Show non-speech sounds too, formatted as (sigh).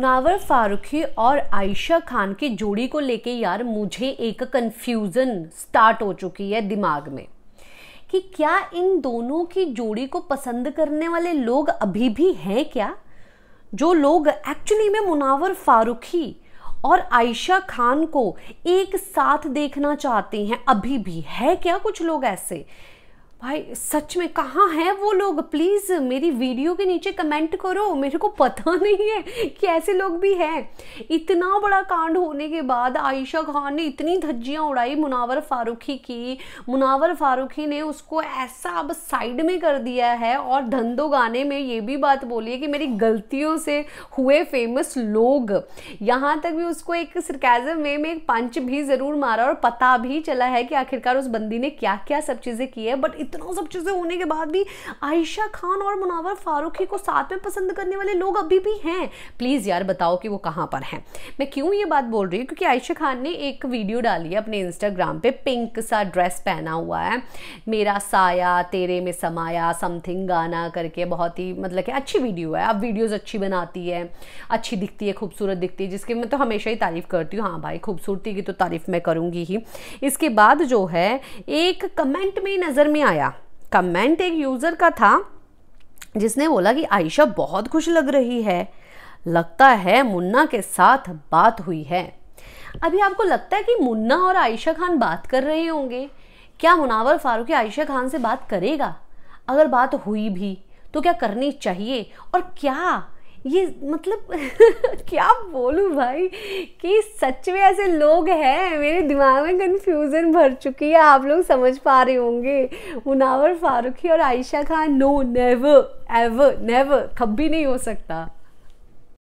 मुनावर फारूखी और आयशा खान की जोड़ी को लेके यार मुझे एक कंफ्यूजन स्टार्ट हो चुकी है दिमाग में कि क्या इन दोनों की जोड़ी को पसंद करने वाले लोग अभी भी हैं क्या जो लोग एक्चुअली में मुनावर फारूखी और आयशा खान को एक साथ देखना चाहते हैं अभी भी है क्या कुछ लोग ऐसे भाई सच में कहाँ है वो लोग प्लीज़ मेरी वीडियो के नीचे कमेंट करो मेरे को पता नहीं है कि ऐसे लोग भी हैं इतना बड़ा कांड होने के बाद आयशा खान ने इतनी धज्जियाँ उड़ाई मुनावर फारूकी की मुनावर फारूकी ने उसको ऐसा अब साइड में कर दिया है और धंधो गाने में ये भी बात बोली है कि मेरी गलतियों से हुए फेमस लोग यहाँ तक भी उसको एक सरकाजम वे में एक पंच भी ज़रूर मारा और पता भी चला है कि आखिरकार उस बंदी ने क्या क्या सब चीज़ें की है बट इतना सब चीज़ें होने के बाद भी आयशा खान और मुनावर फारूकी को साथ में पसंद करने वाले लोग अभी भी हैं प्लीज़ यार बताओ कि वो कहाँ पर हैं मैं क्यों ये बात बोल रही हूँ क्योंकि आयशा खान ने एक वीडियो डाली है अपने इंस्टाग्राम पे पिंक सा ड्रेस पहना हुआ है मेरा साया तेरे में समाया समथिंग गाना करके बहुत ही मतलब कि अच्छी वीडियो है अब वीडियोज़ अच्छी बनाती है अच्छी दिखती है खूबसूरत दिखती है जिसकी मैं तो हमेशा ही तारीफ़ करती हूँ हाँ भाई खूबसूरती की तो तारीफ़ मैं करूँगी ही इसके बाद जो है एक कमेंट में नज़र में आया आया कमेंट एक यूज़र का था जिसने बोला कि आयशा बहुत खुश लग रही है लगता है मुन्ना के साथ बात हुई है अभी आपको लगता है कि मुन्ना और आयशा खान बात कर रहे होंगे क्या मुनावर फारूक आयशा खान से बात करेगा अगर बात हुई भी तो क्या करनी चाहिए और क्या ये मतलब (laughs) क्या बोलूँ भाई कि सच में ऐसे लोग हैं मेरे दिमाग में कन्फ्यूज़न भर चुकी है आप लोग समझ पा रहे होंगे मुनावर फारूकी और Ayesha Khan no never ever never कभी नहीं हो सकता